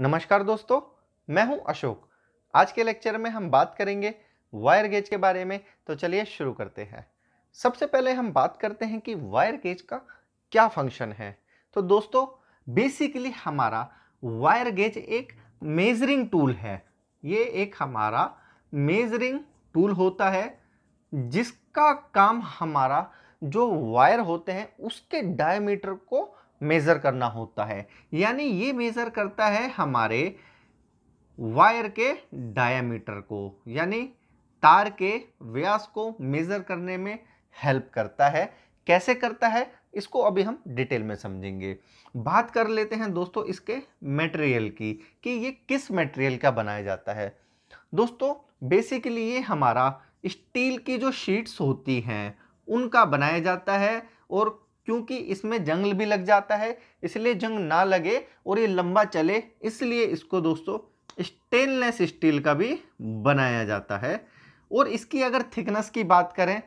नमस्कार दोस्तों मैं हूं अशोक आज के लेक्चर में हम बात करेंगे वायर गेज के बारे में तो चलिए शुरू करते हैं सबसे पहले हम बात करते हैं कि वायर गेज का क्या फंक्शन है तो दोस्तों बेसिकली हमारा वायर गेज एक मेजरिंग टूल है ये एक हमारा मेजरिंग टूल होता है जिसका काम हमारा जो वायर होते हैं उसके डायमीटर को मेज़र करना होता है यानी ये मेज़र करता है हमारे वायर के डायामीटर को यानी तार के व्यास को मेज़र करने में हेल्प करता है कैसे करता है इसको अभी हम डिटेल में समझेंगे बात कर लेते हैं दोस्तों इसके मटेरियल की कि ये किस मटेरियल का बनाया जाता है दोस्तों बेसिकली ये हमारा स्टील की जो शीट्स होती हैं उनका बनाया जाता है और क्योंकि इसमें जंग भी लग जाता है इसलिए जंग ना लगे और ये लंबा चले इसलिए इसको दोस्तों स्टेनलेस स्टील का भी बनाया जाता है और इसकी अगर थिकनेस की बात करें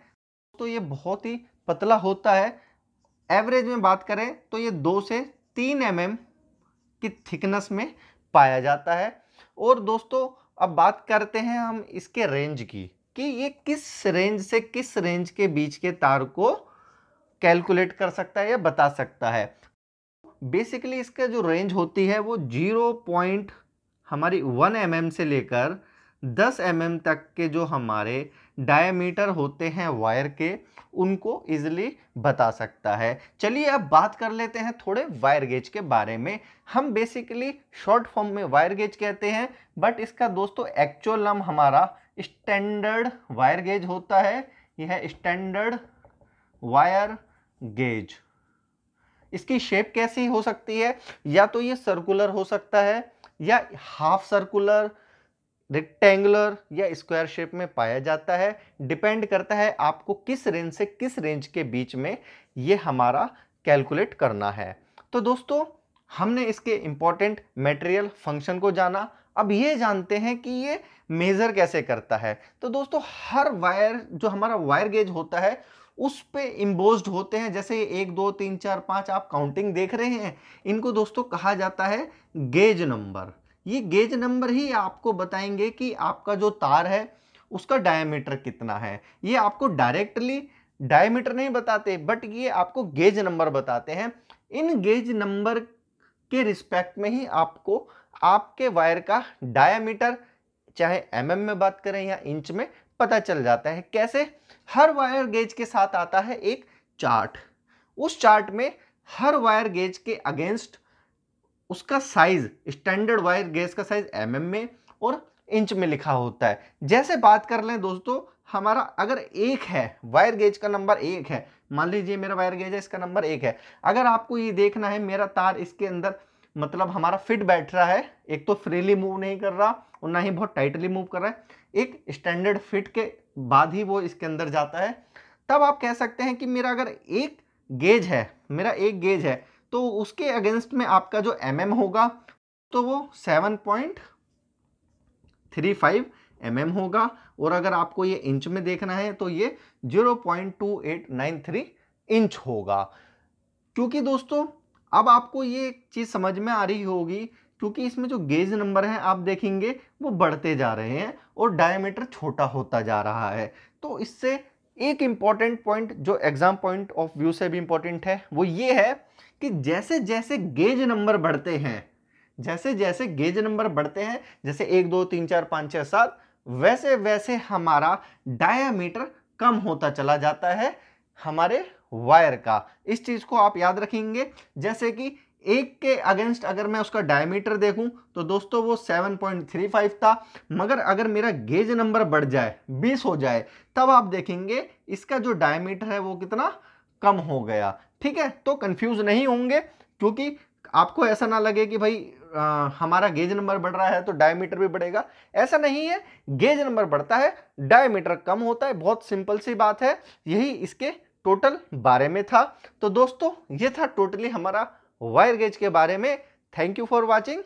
तो ये बहुत ही पतला होता है एवरेज में बात करें तो ये दो से तीन एम mm की थिकनेस में पाया जाता है और दोस्तों अब बात करते हैं हम इसके रेंज की कि ये किस रेंज से किस रेंज के बीच के तार को कैलकुलेट कर सकता है या बता सकता है बेसिकली इसका जो रेंज होती है वो जीरो पॉइंट हमारी वन एम mm से लेकर दस एम mm तक के जो हमारे डायमीटर होते हैं वायर के उनको इजिली बता सकता है चलिए अब बात कर लेते हैं थोड़े वायर गेज के बारे में हम बेसिकली शॉर्ट फॉर्म में वायर गेज कहते हैं बट इसका दोस्तों एक्चुअल नाम हमारा स्टैंडर्ड वायर गेज होता है यह स्टैंडर्ड वायर गेज इसकी शेप कैसी हो सकती है या तो ये सर्कुलर हो सकता है या हाफ सर्कुलर रेक्टेंगुलर या स्क्वायर शेप में पाया जाता है डिपेंड करता है आपको किस रेंज से किस रेंज के बीच में ये हमारा कैलकुलेट करना है तो दोस्तों हमने इसके इम्पॉर्टेंट मटेरियल फंक्शन को जाना अब ये जानते हैं कि ये मेज़र कैसे करता है तो दोस्तों हर वायर जो हमारा वायर गेज होता है उस पे इम्बोज होते हैं जैसे एक दो तीन चार पाँच आप काउंटिंग देख रहे हैं इनको दोस्तों कहा जाता है गेज नंबर ये गेज नंबर ही आपको बताएंगे कि आपका जो तार है उसका डायमीटर कितना है ये आपको डायरेक्टली डायमीटर नहीं बताते बट ये आपको गेज नंबर बताते हैं इन गेज नंबर के रिस्पेक्ट में ही आपको आपके वायर का डायामीटर चाहे एम mm में बात करें या इंच में पता चल जाता है कैसे हर वायर गेज के साथ आता है एक चार्ट उस चार्ट में हर वायर गेज के अगेंस्ट उसका साइज स्टैंडर्ड वायर गेज का साइज एम mm में और इंच में लिखा होता है जैसे बात कर लें दोस्तों हमारा अगर एक है वायर गेज का नंबर एक है मान लीजिए मेरा वायर गेज है इसका नंबर एक है अगर आपको ये देखना है मेरा तार इसके अंदर मतलब हमारा फिट बैठ रहा है एक तो फ्रीली मूव नहीं कर रहा और ना ही बहुत टाइटली मूव कर रहा है एक स्टैंडर्ड फिट के बाद ही वो इसके अंदर जाता है तब आप कह सकते हैं कि मेरा अगर एक गेज है मेरा एक गेज है तो उसके अगेंस्ट में आपका जो एम mm होगा तो वो seven point three five M mm होगा और अगर आपको ये इंच में देखना है तो ये zero point two eight nine three inch होगा क्योंकि दोस्तों अब आपको ये चीज़ समझ में आ रही होगी क्योंकि इसमें जो गेज नंबर हैं आप देखेंगे वो बढ़ते जा रहे हैं और डायमीटर छोटा होता जा रहा है तो इससे एक इम्पॉर्टेंट पॉइंट जो एग्ज़ाम पॉइंट ऑफ व्यू से भी इम्पॉर्टेंट है वो ये है कि जैसे जैसे गेज नंबर बढ़ते हैं जैसे जैसे गेज नंबर बढ़ते हैं जैसे एक दो तीन चार पाँच छः सात वैसे वैसे हमारा डायामीटर कम होता चला जाता है हमारे वायर का इस चीज़ को आप याद रखेंगे जैसे कि एक के अगेंस्ट अगर मैं उसका डायमीटर देखूं तो दोस्तों वो 7.35 था मगर अगर मेरा गेज नंबर बढ़ जाए 20 हो जाए तब आप देखेंगे इसका जो डायमीटर है वो कितना कम हो गया ठीक है तो कंफ्यूज नहीं होंगे क्योंकि आपको ऐसा ना लगे कि भाई आ, हमारा गेज नंबर बढ़ रहा है तो डायमीटर भी बढ़ेगा ऐसा नहीं है गेज नंबर बढ़ता है डायमीटर कम होता है बहुत सिंपल सी बात है यही इसके टोटल बारे में था तो दोस्तों ये था टोटली हमारा वायर गेज के बारे में थैंक यू फॉर वॉचिंग